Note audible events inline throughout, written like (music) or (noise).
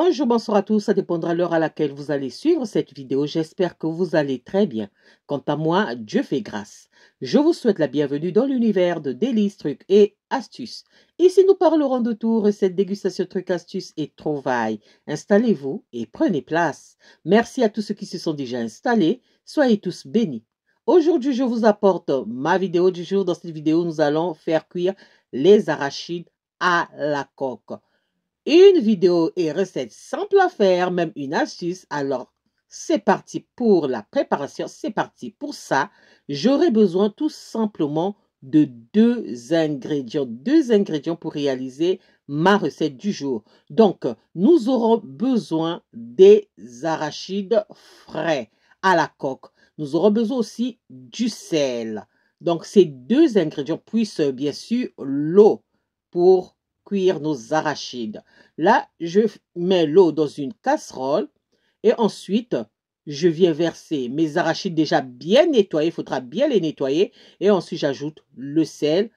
Bonjour, bonsoir à tous, ça dépendra l'heure à laquelle vous allez suivre cette vidéo. J'espère que vous allez très bien. Quant à moi, Dieu fait grâce. Je vous souhaite la bienvenue dans l'univers de délices, trucs et astuces. Ici, nous parlerons de tout, Cette dégustation, trucs, astuces et trouvailles. Installez-vous et prenez place. Merci à tous ceux qui se sont déjà installés. Soyez tous bénis. Aujourd'hui, je vous apporte ma vidéo du jour. Dans cette vidéo, nous allons faire cuire les arachides à la coque une vidéo et recette simple à faire, même une astuce. Alors, c'est parti pour la préparation, c'est parti pour ça. J'aurai besoin tout simplement de deux ingrédients, deux ingrédients pour réaliser ma recette du jour. Donc, nous aurons besoin des arachides frais à la coque. Nous aurons besoin aussi du sel. Donc, ces deux ingrédients, puissent, bien sûr l'eau pour cuire nos arachides. Là, je mets l'eau dans une casserole et ensuite, je viens verser mes arachides déjà bien nettoyés. Il faudra bien les nettoyer. Et ensuite, j'ajoute le sel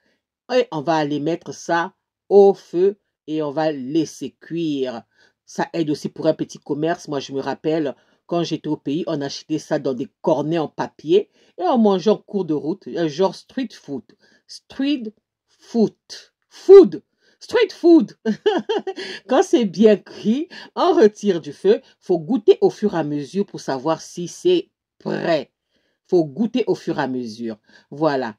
et on va aller mettre ça au feu et on va laisser cuire. Ça aide aussi pour un petit commerce. Moi, je me rappelle, quand j'étais au pays, on achetait ça dans des cornets en papier et on mangeait en cours de route, euh, genre street food. Street food. Food. Street food. (laughs) Quand c'est bien cuit, on retire du feu. Faut goûter au fur et à mesure pour savoir si c'est prêt. Faut goûter au fur et à mesure. Voilà.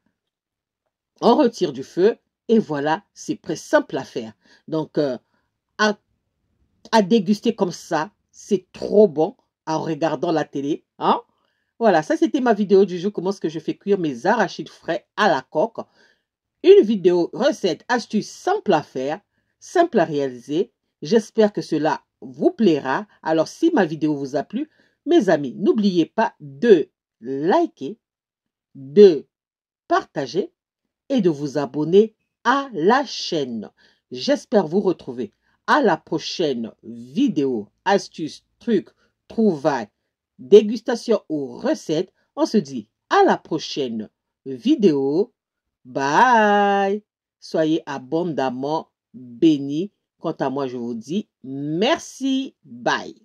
On retire du feu et voilà, c'est prêt. simple à faire. Donc, euh, à, déguster comme ça, c'est trop bon en regardant la télé. Hein? Voilà, ça c'était ma vidéo du jour, comment est-ce que je fais cuire mes arachides frais à la coque. Une vidéo recette astuce simple à faire, simple à réaliser. J'espère que cela vous plaira. Alors si ma vidéo vous a plu, mes amis, n'oubliez pas de liker, de partager et de vous abonner à la chaîne. J'espère vous retrouver à la prochaine vidéo, astuce, truc, trouvailles, dégustation ou recette. On se dit à la prochaine vidéo. Bye. Soyez abondamment bénis. Quant à moi, je vous dis merci. Bye.